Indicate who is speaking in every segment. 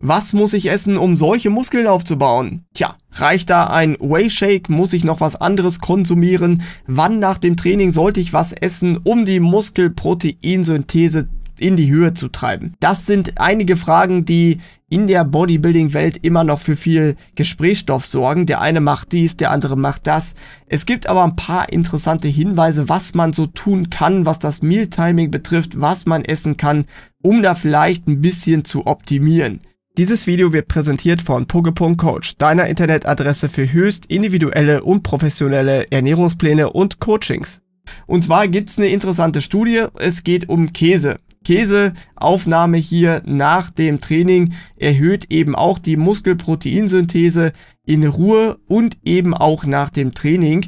Speaker 1: Was muss ich essen, um solche Muskeln aufzubauen? Tja, reicht da ein Whey Shake? Muss ich noch was anderes konsumieren? Wann nach dem Training sollte ich was essen, um die Muskelproteinsynthese in die Höhe zu treiben? Das sind einige Fragen, die in der Bodybuilding-Welt immer noch für viel Gesprächsstoff sorgen. Der eine macht dies, der andere macht das. Es gibt aber ein paar interessante Hinweise, was man so tun kann, was das Mealtiming betrifft, was man essen kann, um da vielleicht ein bisschen zu optimieren. Dieses Video wird präsentiert von Coach, deiner Internetadresse für höchst individuelle und professionelle Ernährungspläne und Coachings. Und zwar gibt's eine interessante Studie, es geht um Käse. Käseaufnahme hier nach dem Training erhöht eben auch die Muskelproteinsynthese in Ruhe und eben auch nach dem Training.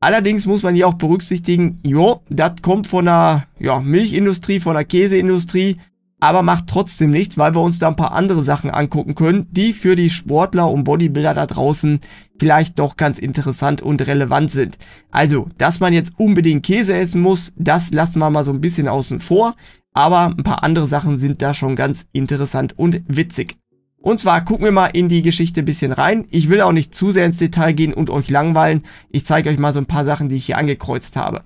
Speaker 1: Allerdings muss man hier auch berücksichtigen, jo, das kommt von der ja, Milchindustrie, von der Käseindustrie aber macht trotzdem nichts, weil wir uns da ein paar andere Sachen angucken können, die für die Sportler und Bodybuilder da draußen vielleicht doch ganz interessant und relevant sind. Also, dass man jetzt unbedingt Käse essen muss, das lassen wir mal so ein bisschen außen vor, aber ein paar andere Sachen sind da schon ganz interessant und witzig. Und zwar gucken wir mal in die Geschichte ein bisschen rein. Ich will auch nicht zu sehr ins Detail gehen und euch langweilen. Ich zeige euch mal so ein paar Sachen, die ich hier angekreuzt habe.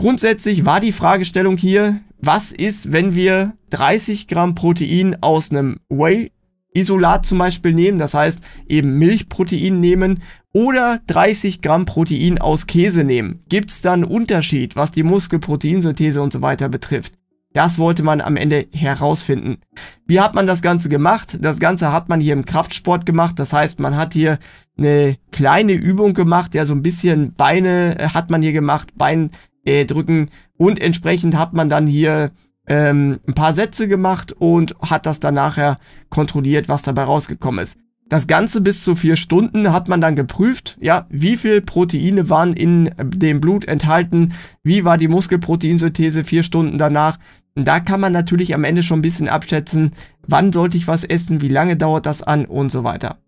Speaker 1: Grundsätzlich war die Fragestellung hier, was ist, wenn wir 30 Gramm Protein aus einem Whey-Isolat zum Beispiel nehmen, das heißt eben Milchprotein nehmen oder 30 Gramm Protein aus Käse nehmen? Gibt es da einen Unterschied, was die Muskelproteinsynthese und so weiter betrifft? Das wollte man am Ende herausfinden. Wie hat man das Ganze gemacht? Das Ganze hat man hier im Kraftsport gemacht. Das heißt, man hat hier eine kleine Übung gemacht, ja, so ein bisschen Beine äh, hat man hier gemacht, Bein, äh, drücken. Und entsprechend hat man dann hier ähm, ein paar Sätze gemacht und hat das dann nachher kontrolliert, was dabei rausgekommen ist. Das Ganze bis zu vier Stunden hat man dann geprüft, ja, wie viel Proteine waren in äh, dem Blut enthalten, wie war die Muskelproteinsynthese vier Stunden danach. Und da kann man natürlich am Ende schon ein bisschen abschätzen, wann sollte ich was essen, wie lange dauert das an und so weiter.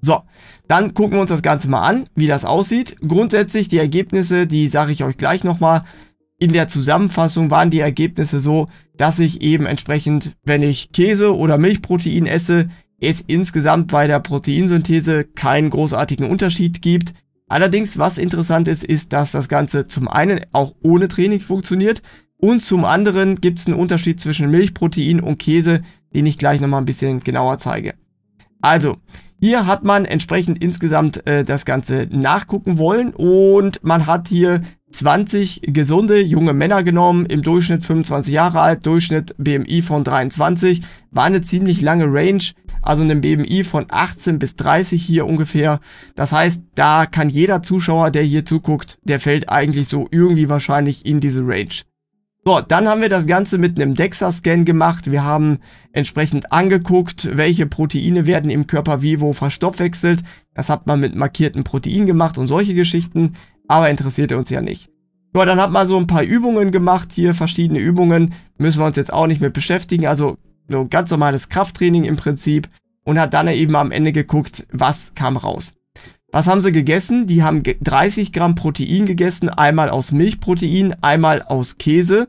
Speaker 1: So, dann gucken wir uns das Ganze mal an, wie das aussieht. Grundsätzlich die Ergebnisse, die sage ich euch gleich nochmal. In der Zusammenfassung waren die Ergebnisse so, dass ich eben entsprechend, wenn ich Käse oder Milchprotein esse, es insgesamt bei der Proteinsynthese keinen großartigen Unterschied gibt. Allerdings, was interessant ist, ist, dass das Ganze zum einen auch ohne Training funktioniert und zum anderen gibt es einen Unterschied zwischen Milchprotein und Käse, den ich gleich nochmal ein bisschen genauer zeige. Also, hier hat man entsprechend insgesamt äh, das Ganze nachgucken wollen und man hat hier 20 gesunde junge Männer genommen, im Durchschnitt 25 Jahre alt, Durchschnitt BMI von 23, war eine ziemlich lange Range, also einem BMI von 18 bis 30 hier ungefähr. Das heißt, da kann jeder Zuschauer, der hier zuguckt, der fällt eigentlich so irgendwie wahrscheinlich in diese Range. So, dann haben wir das Ganze mit einem DEXA-Scan gemacht. Wir haben entsprechend angeguckt, welche Proteine werden im Körper vivo verstoffwechselt. Das hat man mit markierten Proteinen gemacht und solche Geschichten, aber interessierte uns ja nicht. So, dann hat man so ein paar Übungen gemacht, hier verschiedene Übungen, müssen wir uns jetzt auch nicht mit beschäftigen, also so ganz normales Krafttraining im Prinzip und hat dann eben am Ende geguckt, was kam raus. Was haben sie gegessen? Die haben 30 Gramm Protein gegessen, einmal aus Milchprotein, einmal aus Käse.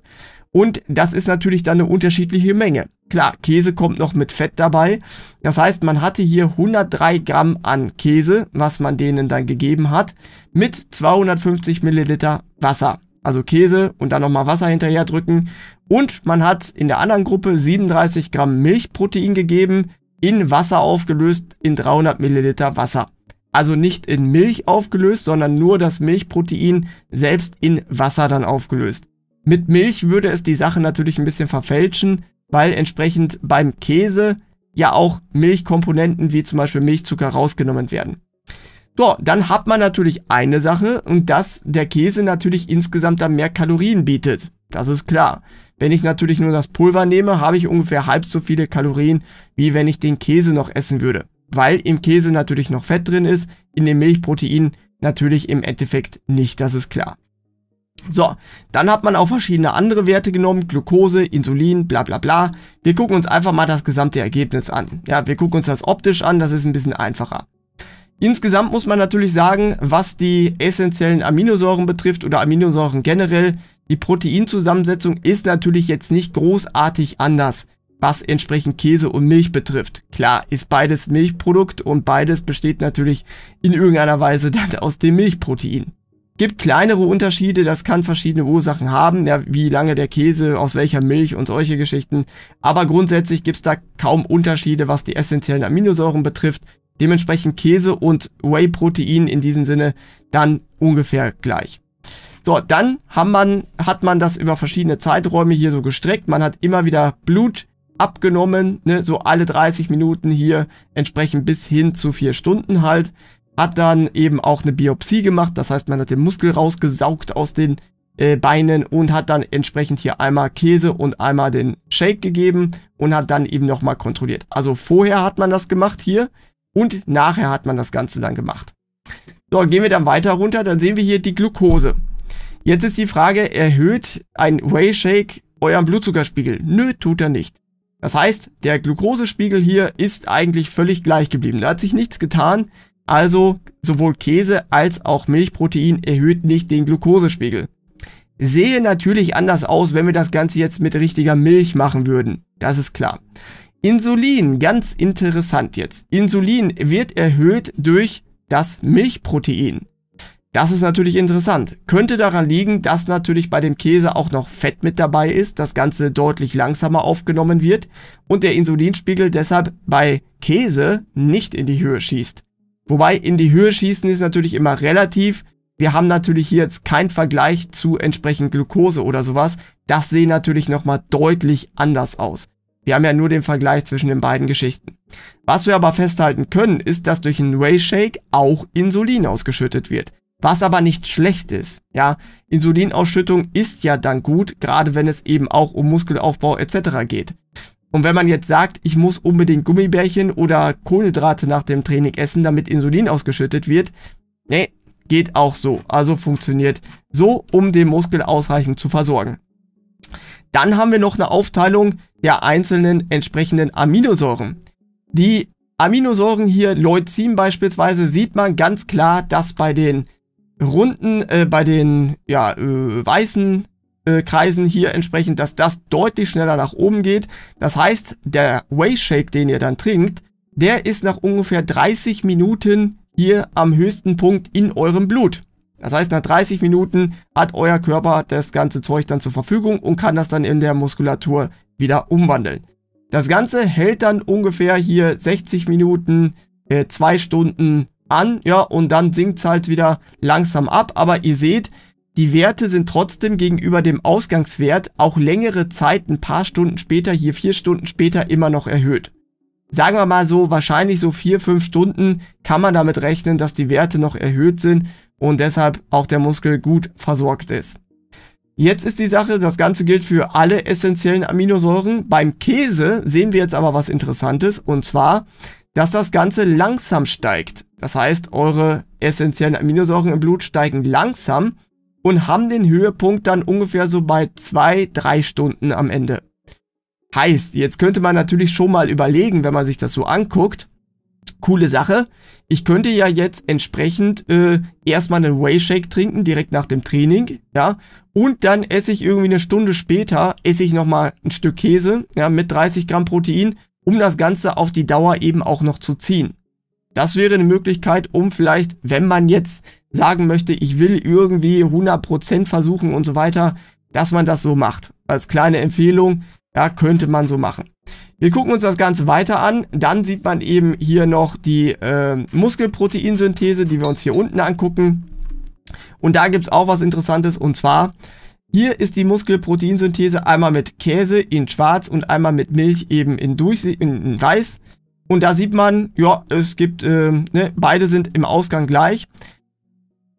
Speaker 1: Und das ist natürlich dann eine unterschiedliche Menge. Klar, Käse kommt noch mit Fett dabei. Das heißt, man hatte hier 103 Gramm an Käse, was man denen dann gegeben hat, mit 250 Milliliter Wasser. Also Käse und dann nochmal Wasser hinterher drücken. Und man hat in der anderen Gruppe 37 Gramm Milchprotein gegeben, in Wasser aufgelöst, in 300 Milliliter Wasser also nicht in Milch aufgelöst, sondern nur das Milchprotein selbst in Wasser dann aufgelöst. Mit Milch würde es die Sache natürlich ein bisschen verfälschen, weil entsprechend beim Käse ja auch Milchkomponenten wie zum Beispiel Milchzucker rausgenommen werden. So, dann hat man natürlich eine Sache und dass der Käse natürlich insgesamt dann mehr Kalorien bietet. Das ist klar. Wenn ich natürlich nur das Pulver nehme, habe ich ungefähr halb so viele Kalorien, wie wenn ich den Käse noch essen würde weil im Käse natürlich noch Fett drin ist, in dem Milchprotein natürlich im Endeffekt nicht, das ist klar. So, dann hat man auch verschiedene andere Werte genommen, Glucose, Insulin, bla bla bla. Wir gucken uns einfach mal das gesamte Ergebnis an. Ja, wir gucken uns das optisch an, das ist ein bisschen einfacher. Insgesamt muss man natürlich sagen, was die essentiellen Aminosäuren betrifft oder Aminosäuren generell, die Proteinzusammensetzung ist natürlich jetzt nicht großartig anders was entsprechend Käse und Milch betrifft. Klar, ist beides Milchprodukt und beides besteht natürlich in irgendeiner Weise dann aus dem Milchprotein. Gibt kleinere Unterschiede, das kann verschiedene Ursachen haben, ja, wie lange der Käse, aus welcher Milch und solche Geschichten. Aber grundsätzlich gibt's da kaum Unterschiede, was die essentiellen Aminosäuren betrifft. Dementsprechend Käse und Whey-Protein in diesem Sinne dann ungefähr gleich. So, dann haben man, hat man das über verschiedene Zeiträume hier so gestreckt. Man hat immer wieder Blut, abgenommen, ne, so alle 30 Minuten hier entsprechend bis hin zu vier Stunden halt. Hat dann eben auch eine Biopsie gemacht, das heißt, man hat den Muskel rausgesaugt aus den äh, Beinen und hat dann entsprechend hier einmal Käse und einmal den Shake gegeben und hat dann eben nochmal kontrolliert. Also vorher hat man das gemacht hier und nachher hat man das Ganze dann gemacht. So, gehen wir dann weiter runter, dann sehen wir hier die Glucose. Jetzt ist die Frage, erhöht ein Whey Shake euren Blutzuckerspiegel? Nö, tut er nicht. Das heißt, der Glukosespiegel hier ist eigentlich völlig gleich geblieben. Da hat sich nichts getan. Also sowohl Käse als auch Milchprotein erhöht nicht den Glukosespiegel. Sehe natürlich anders aus, wenn wir das Ganze jetzt mit richtiger Milch machen würden. Das ist klar. Insulin, ganz interessant jetzt. Insulin wird erhöht durch das Milchprotein. Das ist natürlich interessant. Könnte daran liegen, dass natürlich bei dem Käse auch noch Fett mit dabei ist, das Ganze deutlich langsamer aufgenommen wird und der Insulinspiegel deshalb bei Käse nicht in die Höhe schießt. Wobei in die Höhe schießen ist natürlich immer relativ. Wir haben natürlich hier jetzt keinen Vergleich zu entsprechend Glucose oder sowas. Das sehen natürlich nochmal deutlich anders aus. Wir haben ja nur den Vergleich zwischen den beiden Geschichten. Was wir aber festhalten können, ist, dass durch einen Whey Shake auch Insulin ausgeschüttet wird. Was aber nicht schlecht ist, ja, Insulinausschüttung ist ja dann gut, gerade wenn es eben auch um Muskelaufbau etc. geht. Und wenn man jetzt sagt, ich muss unbedingt Gummibärchen oder Kohlenhydrate nach dem Training essen, damit Insulin ausgeschüttet wird, nee, geht auch so. Also funktioniert so, um den Muskel ausreichend zu versorgen. Dann haben wir noch eine Aufteilung der einzelnen entsprechenden Aminosäuren. Die Aminosäuren hier, Leucin beispielsweise, sieht man ganz klar, dass bei den Runden äh, bei den ja, äh, weißen äh, Kreisen hier entsprechend, dass das deutlich schneller nach oben geht. Das heißt, der Shake, den ihr dann trinkt, der ist nach ungefähr 30 Minuten hier am höchsten Punkt in eurem Blut. Das heißt, nach 30 Minuten hat euer Körper das ganze Zeug dann zur Verfügung und kann das dann in der Muskulatur wieder umwandeln. Das Ganze hält dann ungefähr hier 60 Minuten, 2 äh, Stunden an, ja, und dann sinkt es halt wieder langsam ab. Aber ihr seht, die Werte sind trotzdem gegenüber dem Ausgangswert auch längere Zeit, ein paar Stunden später, hier vier Stunden später, immer noch erhöht. Sagen wir mal so, wahrscheinlich so vier, fünf Stunden kann man damit rechnen, dass die Werte noch erhöht sind und deshalb auch der Muskel gut versorgt ist. Jetzt ist die Sache, das Ganze gilt für alle essentiellen Aminosäuren. Beim Käse sehen wir jetzt aber was Interessantes und zwar, dass das Ganze langsam steigt. Das heißt, eure essentiellen Aminosäuren im Blut steigen langsam und haben den Höhepunkt dann ungefähr so bei 2-3 Stunden am Ende. Heißt, jetzt könnte man natürlich schon mal überlegen, wenn man sich das so anguckt, coole Sache, ich könnte ja jetzt entsprechend äh, erstmal einen Whey-Shake trinken, direkt nach dem Training, ja, und dann esse ich irgendwie eine Stunde später, esse ich nochmal ein Stück Käse, ja, mit 30 Gramm Protein um das Ganze auf die Dauer eben auch noch zu ziehen. Das wäre eine Möglichkeit, um vielleicht, wenn man jetzt sagen möchte, ich will irgendwie 100% versuchen und so weiter, dass man das so macht. Als kleine Empfehlung, ja, könnte man so machen. Wir gucken uns das Ganze weiter an. Dann sieht man eben hier noch die äh, Muskelproteinsynthese, die wir uns hier unten angucken. Und da gibt's auch was Interessantes und zwar hier ist die Muskelproteinsynthese einmal mit Käse in schwarz und einmal mit Milch eben in, Durchsie in, in weiß. Und da sieht man, ja, es gibt, äh, ne, beide sind im Ausgang gleich.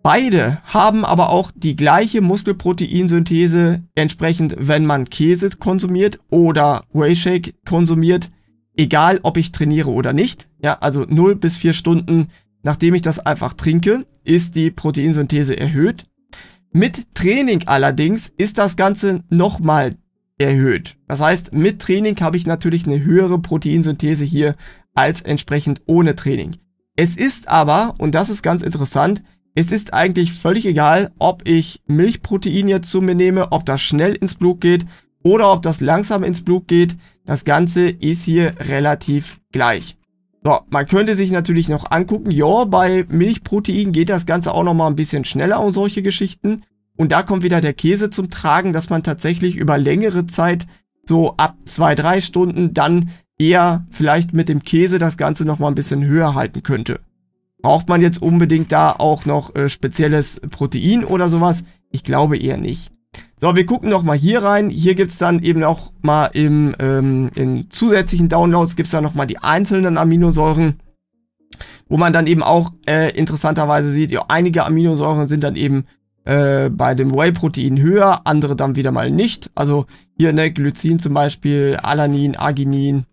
Speaker 1: Beide haben aber auch die gleiche Muskelproteinsynthese, entsprechend wenn man Käse konsumiert oder Whey shake konsumiert, egal ob ich trainiere oder nicht. Ja, also 0 bis 4 Stunden, nachdem ich das einfach trinke, ist die Proteinsynthese erhöht. Mit Training allerdings ist das Ganze nochmal erhöht. Das heißt, mit Training habe ich natürlich eine höhere Proteinsynthese hier als entsprechend ohne Training. Es ist aber, und das ist ganz interessant, es ist eigentlich völlig egal, ob ich Milchprotein jetzt zu mir nehme, ob das schnell ins Blut geht oder ob das langsam ins Blut geht. Das Ganze ist hier relativ gleich. So, man könnte sich natürlich noch angucken, ja, bei Milchprotein geht das Ganze auch nochmal ein bisschen schneller und solche Geschichten. Und da kommt wieder der Käse zum Tragen, dass man tatsächlich über längere Zeit, so ab zwei, drei Stunden, dann eher vielleicht mit dem Käse das Ganze nochmal ein bisschen höher halten könnte. Braucht man jetzt unbedingt da auch noch äh, spezielles Protein oder sowas? Ich glaube eher nicht. So, wir gucken nochmal hier rein. Hier gibt's dann eben auch mal im ähm, in zusätzlichen Downloads gibt's dann nochmal die einzelnen Aminosäuren, wo man dann eben auch äh, interessanterweise sieht, ja, einige Aminosäuren sind dann eben äh, bei dem Whey-Protein höher, andere dann wieder mal nicht. Also hier ne, Glycin zum Beispiel, Alanin, Arginin,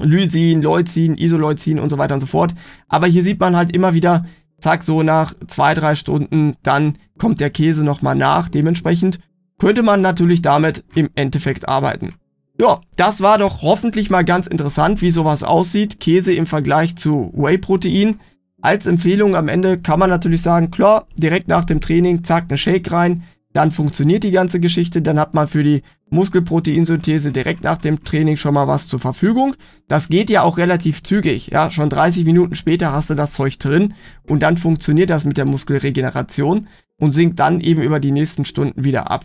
Speaker 1: Lysin, Leucin, Isoleucin und so weiter und so fort. Aber hier sieht man halt immer wieder, zack, so nach zwei, drei Stunden, dann kommt der Käse nochmal nach. Dementsprechend könnte man natürlich damit im Endeffekt arbeiten. Ja, das war doch hoffentlich mal ganz interessant, wie sowas aussieht. Käse im Vergleich zu Whey-Protein. Als Empfehlung am Ende kann man natürlich sagen, klar, direkt nach dem Training, zack, ein Shake rein. Dann funktioniert die ganze Geschichte. Dann hat man für die Muskelproteinsynthese direkt nach dem Training schon mal was zur Verfügung. Das geht ja auch relativ zügig. Ja, schon 30 Minuten später hast du das Zeug drin und dann funktioniert das mit der Muskelregeneration und sinkt dann eben über die nächsten Stunden wieder ab.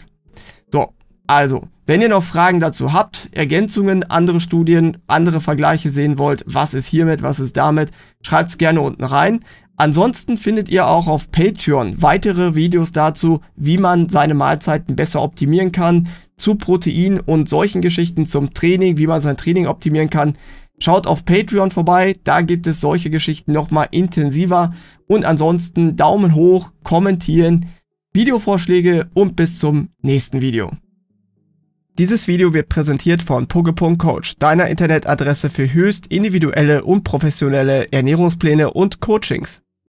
Speaker 1: So, also, wenn ihr noch Fragen dazu habt, Ergänzungen, andere Studien, andere Vergleiche sehen wollt, was ist hiermit, was ist damit, schreibt's gerne unten rein. Ansonsten findet ihr auch auf Patreon weitere Videos dazu, wie man seine Mahlzeiten besser optimieren kann, zu Protein und solchen Geschichten zum Training, wie man sein Training optimieren kann. Schaut auf Patreon vorbei, da gibt es solche Geschichten nochmal intensiver. Und ansonsten Daumen hoch, kommentieren, Videovorschläge und bis zum nächsten Video. Dieses Video wird präsentiert von Poke.Coach, Coach, deiner Internetadresse für höchst individuelle und professionelle Ernährungspläne und Coachings.